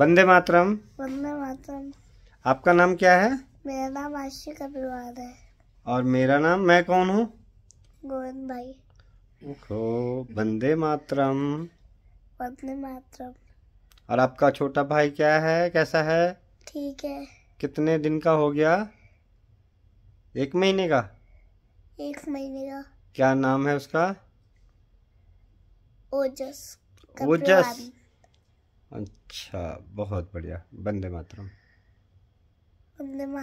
वंदे मातरम वंदे मातरम आपका नाम क्या है मेरा नाम आशिक अभिवाद है और मेरा नाम मैं कौन हूँ गोविंद भाई ओहो वंदे मातरम वंदे मातरम और आपका छोटा भाई क्या है कैसा है ठीक है कितने दिन का हो गया एक महीने का एक महीने का क्या नाम है उसका ओजस ओजस अच्छा बहुत बढ़िया बंदे मातरम